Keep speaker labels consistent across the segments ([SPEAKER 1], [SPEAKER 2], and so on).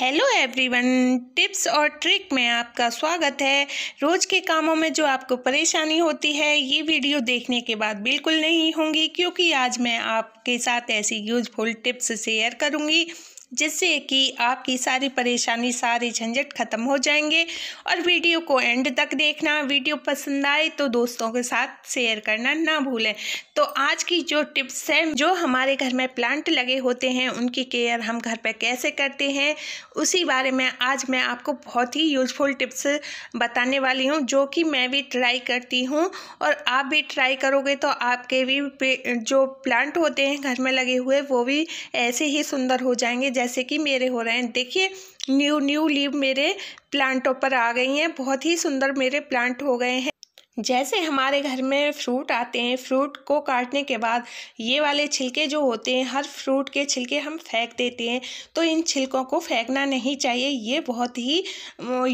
[SPEAKER 1] hello everyone tips और trick में आपका स्वागत है रोज़ के कामों में जो आपको परेशानी होती है ये वीडियो देखने के बाद बिल्कुल नहीं होंगी क्योंकि आज मैं आपके साथ ऐसी यूजफुल टिप्स शेयर करूँगी जिससे कि आपकी सारी परेशानी सारे झंझट खत्म हो जाएंगे और वीडियो को एंड तक देखना वीडियो पसंद आए तो दोस्तों के साथ शेयर करना ना भूलें तो आज की जो टिप्स है जो हमारे घर में प्लांट लगे होते हैं उनकी केयर हम घर पर कैसे करते हैं उसी बारे में आज मैं आपको बहुत ही यूजफुल टिप्स बताने वाली हूँ जो कि मैं भी ट्राई करती हूँ और आप भी ट्राई करोगे तो आपके भी जो प्लांट होते हैं घर में लगे हुए वो भी ऐसे ही सुंदर हो जाएंगे जैसे कि मेरे हो रहे हैं देखिए न्यू न्यू लीव मेरे प्लांटों पर आ गई हैं बहुत ही सुंदर मेरे प्लांट हो गए हैं जैसे हमारे घर में फ्रूट आते हैं फ्रूट को काटने के बाद ये वाले छिलके जो होते हैं हर फ्रूट के छिलके हम फेंक देते हैं तो इन छिलकों को फेंकना नहीं चाहिए ये बहुत ही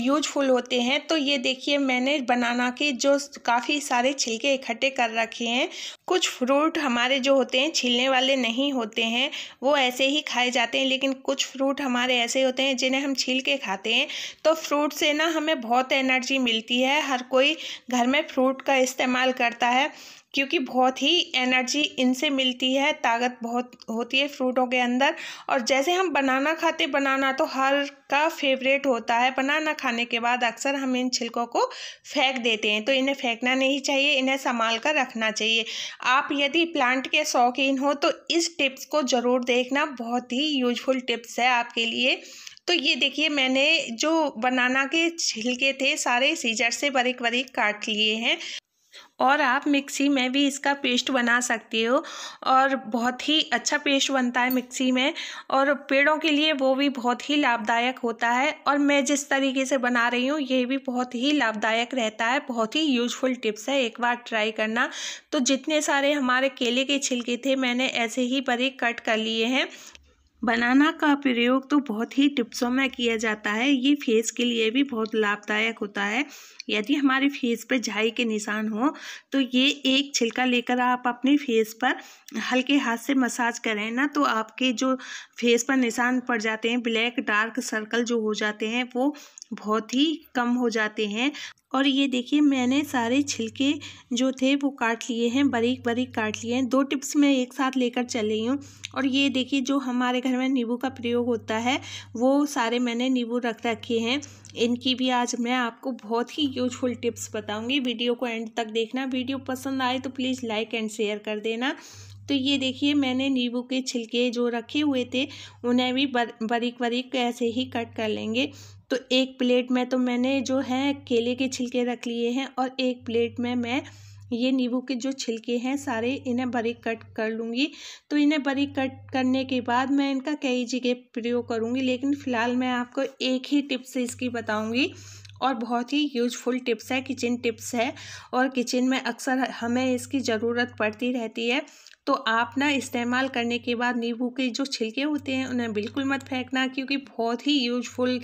[SPEAKER 1] यूजफुल होते हैं तो ये देखिए मैंने बनाना के जो काफ़ी सारे छिलके इकट्ठे कर रखे हैं कुछ फ्रूट हमारे जो होते हैं छिलने वाले नहीं होते हैं वो ऐसे ही खाए जाते हैं लेकिन कुछ फ्रूट हमारे ऐसे होते हैं जिन्हें हम छिल के खाते हैं तो फ्रूट से ना हमें बहुत एनर्जी मिलती है हर कोई घर में फ्रूट का इस्तेमाल करता है क्योंकि बहुत ही एनर्जी इनसे मिलती है ताकत बहुत होती है फ्रूटों के अंदर और जैसे हम बनाना खाते बनाना तो हर का फेवरेट होता है बनाना खाने के बाद अक्सर हम इन छिलकों को फेंक देते हैं तो इन्हें फेंकना नहीं चाहिए इन्हें संभाल कर रखना चाहिए आप यदि प्लांट के शौकीन हो तो इस टिप्स को ज़रूर देखना बहुत ही यूजफुल टिप्स है आपके लिए तो ये देखिए मैंने जो बनाना के छिलके थे सारे सीजर से बारीक बारीक काट लिए हैं और आप मिक्सी में भी इसका पेस्ट बना सकते हो और बहुत ही अच्छा पेस्ट बनता है मिक्सी में और पेड़ों के लिए वो भी बहुत ही लाभदायक होता है और मैं जिस तरीके से बना रही हूँ ये भी बहुत ही लाभदायक रहता है बहुत ही यूजफुल टिप्स है एक बार ट्राई करना तो जितने सारे हमारे केले के छिलके थे मैंने ऐसे ही बरीक कट कर लिए हैं बनाना का प्रयोग तो बहुत ही टिप्सों में किया जाता है ये फेस के लिए भी बहुत लाभदायक होता है यदि हमारे फेस पर झाई के निशान हो तो ये एक छिलका लेकर आप अपने फेस पर हल्के हाथ से मसाज करें ना तो आपके जो फेस पर निशान पड़ जाते हैं ब्लैक डार्क सर्कल जो हो जाते हैं वो बहुत ही कम हो जाते हैं और ये देखिए मैंने सारे छिलके जो थे वो काट लिए हैं बारीक बारीक काट लिए हैं दो टिप्स मैं एक साथ लेकर चल रही हूँ और ये देखिए जो हमारे घर में नींबू का प्रयोग होता है वो सारे मैंने नींबू रख रखे हैं इनकी भी आज मैं आपको बहुत ही यूजफुल टिप्स बताऊँगी वीडियो को एंड तक देखना वीडियो पसंद आए तो प्लीज़ लाइक एंड शेयर कर देना तो ये देखिए मैंने नींबू के छिलके जो रखे हुए थे उन्हें भी बर, बारीक बारीक ऐसे ही कट कर लेंगे तो एक प्लेट में तो मैंने जो है केले के छिलके रख लिए हैं और एक प्लेट में मैं ये नींबू के जो छिलके हैं सारे इन्हें बारीक कट कर लूँगी तो इन्हें बारीक कट करने के बाद मैं इनका कई जगह प्रयोग करूँगी लेकिन फ़िलहाल मैं आपको एक ही टिप से इसकी बताऊँगी और बहुत ही यूजफुल टिप्स है किचन टिप्स है और किचन में अक्सर हमें इसकी ज़रूरत पड़ती रहती है तो आप ना इस्तेमाल करने के बाद नींबू के जो छिलके होते हैं उन्हें बिल्कुल मत फेंकना क्योंकि बहुत ही यूजफुल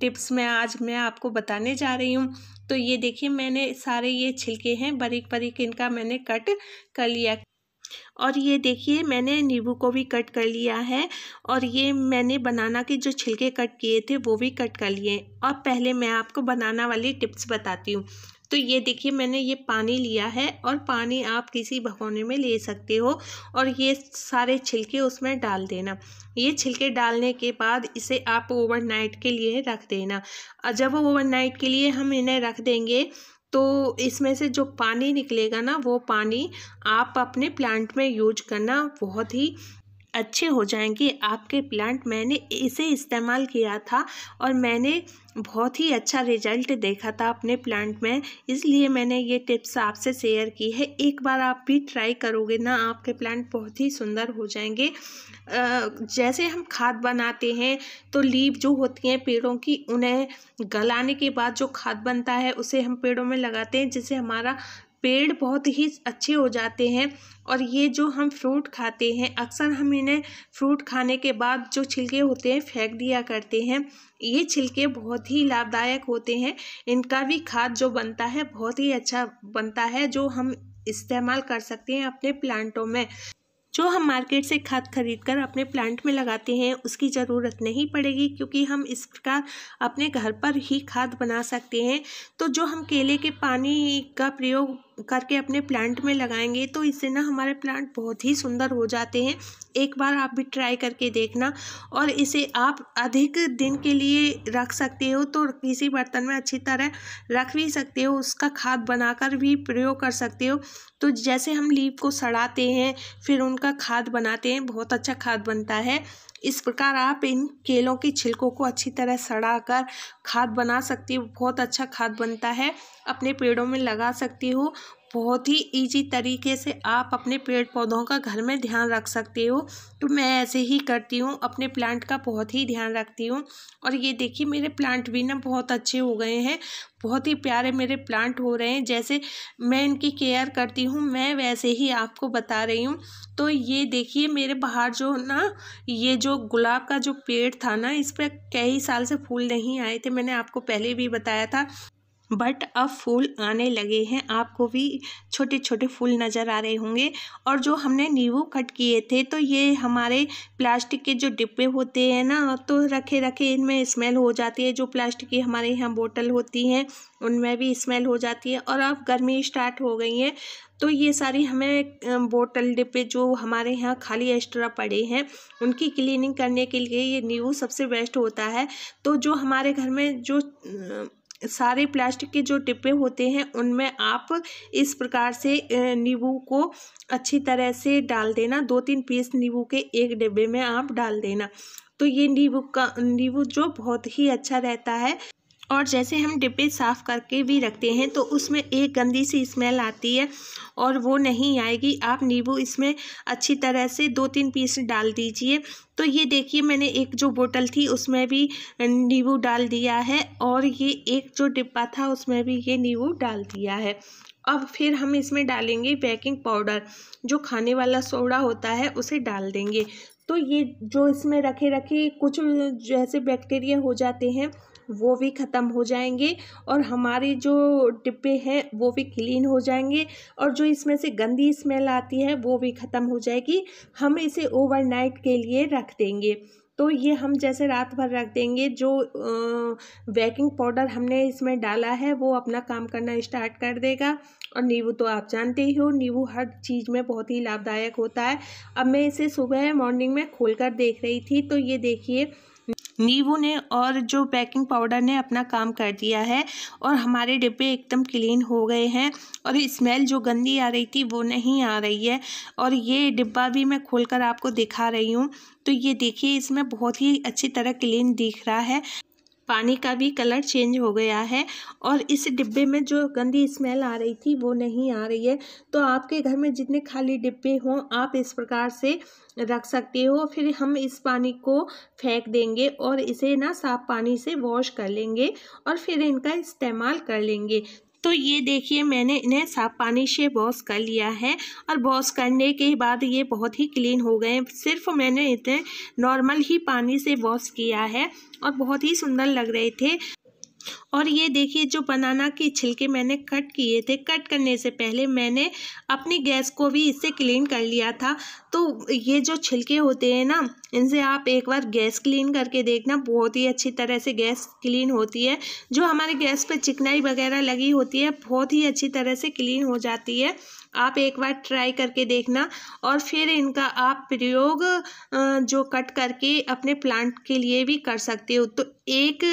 [SPEAKER 1] टिप्स मैं आज मैं आपको बताने जा रही हूँ तो ये देखिए मैंने सारे ये छिलके हैं बारीक बारीक इनका मैंने कट कर लिया और ये देखिए मैंने नींबू को भी कट कर लिया है और ये मैंने बनाना के जो छिलके कट किए थे वो भी कट कर लिए और पहले मैं आपको बनाना वाली टिप्स बताती हूँ तो ये देखिए मैंने ये पानी लिया है और पानी आप किसी भगोने में ले सकते हो और ये सारे छिलके उसमें डाल देना ये छिलके डालने के बाद इसे आप ओवरनाइट के लिए रख देना जब ओवरनाइट के लिए हम इन्हें रख देंगे तो इसमें से जो पानी निकलेगा ना वो पानी आप अपने प्लांट में यूज करना बहुत ही अच्छे हो जाएंगे आपके प्लांट मैंने इसे इस्तेमाल किया था और मैंने बहुत ही अच्छा रिजल्ट देखा था अपने प्लांट में इसलिए मैंने ये टिप्स आपसे शेयर की है एक बार आप भी ट्राई करोगे ना आपके प्लांट बहुत ही सुंदर हो जाएंगे जैसे हम खाद बनाते हैं तो लीव जो होती हैं पेड़ों की उन्हें गलाने के बाद जो खाद बनता है उसे हम पेड़ों में लगाते हैं जिससे हमारा पेड़ बहुत ही अच्छे हो जाते हैं और ये जो हम फ्रूट खाते हैं अक्सर हम इन्हें फ्रूट खाने के बाद जो छिलके होते हैं फेंक दिया करते हैं ये छिलके बहुत ही लाभदायक होते हैं इनका भी खाद जो बनता है बहुत ही अच्छा बनता है जो हम इस्तेमाल कर सकते हैं अपने प्लांटों में जो हम मार्केट से खाद खरीद कर अपने प्लांट में लगाते हैं उसकी ज़रूरत नहीं पड़ेगी क्योंकि हम इस प्रकार अपने घर पर ही खाद बना सकते हैं तो जो हम केले के पानी का प्रयोग करके अपने प्लांट में लगाएंगे तो इससे ना हमारे प्लांट बहुत ही सुंदर हो जाते हैं एक बार आप भी ट्राई करके देखना और इसे आप अधिक दिन के लिए रख सकते हो तो किसी बर्तन में अच्छी तरह रख भी सकते हो उसका खाद बनाकर भी प्रयोग कर सकते हो तो जैसे हम लीप को सड़ाते हैं फिर उनका खाद बनाते हैं बहुत अच्छा खाद बनता है इस प्रकार आप इन केलों के छिलकों को अच्छी तरह सड़ा कर खाद बना सकती हो बहुत अच्छा खाद बनता है अपने पेड़ों में लगा सकती हो बहुत ही इजी तरीके से आप अपने पेड़ पौधों का घर में ध्यान रख सकते हो तो मैं ऐसे ही करती हूँ अपने प्लांट का बहुत ही ध्यान रखती हूँ और ये देखिए मेरे प्लांट भी ना बहुत अच्छे हो गए हैं बहुत ही प्यारे मेरे प्लांट हो रहे हैं जैसे मैं इनकी केयर करती हूँ मैं वैसे ही आपको बता रही हूँ तो ये देखिए मेरे बाहर जो ना ये जो गुलाब का जो पेड़ था ना इस पर कई साल से फूल नहीं आए थे मैंने आपको पहले भी बताया था बट अब फूल आने लगे हैं आपको भी छोटे छोटे फूल नज़र आ रहे होंगे और जो हमने नींबू कट किए थे तो ये हमारे प्लास्टिक के जो डिब्बे होते हैं ना तो रखे रखे इनमें स्मेल हो जाती है जो प्लास्टिक की हमारे यहाँ बोतल होती हैं उनमें भी स्मेल हो जाती है और अब गर्मी स्टार्ट हो गई है तो ये सारी हमें बोतल डिब्बे जो हमारे यहाँ खाली एक्स्ट्रा पड़े हैं उनकी क्लीनिंग करने के लिए ये नींबू सबसे बेस्ट होता है तो जो हमारे घर में जो सारे प्लास्टिक के जो टिप्पे होते हैं उनमें आप इस प्रकार से नींबू को अच्छी तरह से डाल देना दो तीन पीस नींबू के एक डिब्बे में आप डाल देना तो ये नींबू का नींबू जो बहुत ही अच्छा रहता है और जैसे हम डिब्बे साफ़ करके भी रखते हैं तो उसमें एक गंदी सी स्मेल आती है और वो नहीं आएगी आप नींबू इसमें अच्छी तरह से दो तीन पीस डाल दीजिए तो ये देखिए मैंने एक जो बोतल थी उसमें भी नींबू डाल दिया है और ये एक जो डिब्बा था उसमें भी ये नींबू डाल दिया है अब फिर हम इसमें डालेंगे बेकिंग पाउडर जो खाने वाला सोडा होता है उसे डाल देंगे तो ये जो इसमें रखे रखे कुछ जैसे बैक्टीरिया हो जाते हैं वो भी ख़त्म हो जाएंगे और हमारे जो डिब्बे हैं वो भी क्लीन हो जाएंगे और जो इसमें से गंदी स्मेल आती है वो भी ख़त्म हो जाएगी हम इसे ओवरनाइट के लिए रख देंगे तो ये हम जैसे रात भर रख देंगे जो बेकिंग पाउडर हमने इसमें डाला है वो अपना काम करना स्टार्ट कर देगा और नींबू तो आप जानते ही हो नींबू हर चीज़ में बहुत ही लाभदायक होता है अब मैं इसे सुबह मॉर्निंग में खोल कर देख रही थी तो ये देखिए नींबू ने और जो बेकिंग पाउडर ने अपना काम कर दिया है और हमारे डिब्बे एकदम क्लीन हो गए हैं और स्मेल जो गंदी आ रही थी वो नहीं आ रही है और ये डिब्बा भी मैं खोलकर आपको दिखा रही हूँ तो ये देखिए इसमें बहुत ही अच्छी तरह क्लीन दिख रहा है पानी का भी कलर चेंज हो गया है और इस डिब्बे में जो गंदी स्मेल आ रही थी वो नहीं आ रही है तो आपके घर में जितने खाली डिब्बे हों आप इस प्रकार से रख सकते हो फिर हम इस पानी को फेंक देंगे और इसे ना साफ पानी से वॉश कर लेंगे और फिर इनका इस्तेमाल कर लेंगे तो ये देखिए मैंने इन्हें साफ पानी से वॉश कर लिया है और वॉश करने के बाद ये बहुत ही क्लीन हो गए सिर्फ मैंने इतने नॉर्मल ही पानी से वॉश किया है और बहुत ही सुंदर लग रहे थे और ये देखिए जो बनाना के छिलके मैंने कट किए थे कट करने से पहले मैंने अपनी गैस को भी इससे क्लीन कर लिया था तो ये जो छिलके होते हैं ना इनसे आप एक बार गैस क्लीन करके देखना बहुत ही अच्छी तरह से गैस क्लीन होती है जो हमारे गैस पर चिकनाई वगैरह लगी होती है बहुत ही अच्छी तरह से क्लीन हो जाती है आप एक बार ट्राई करके देखना और फिर इनका आप प्रयोग जो कट करके अपने प्लांट के लिए भी कर सकते हो तो एक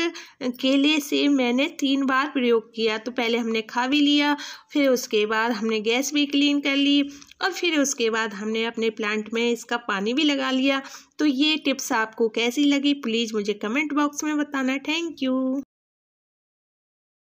[SPEAKER 1] केले से मैंने तीन बार प्रयोग किया तो पहले हमने खा भी लिया फिर उसके बाद हमने गैस भी क्लीन कर ली और फिर उसके बाद हमने अपने प्लांट में इसका पानी भी लगा लिया तो ये टिप्स आपको कैसी लगी प्लीज़ मुझे कमेंट बॉक्स में बताना थैंक यू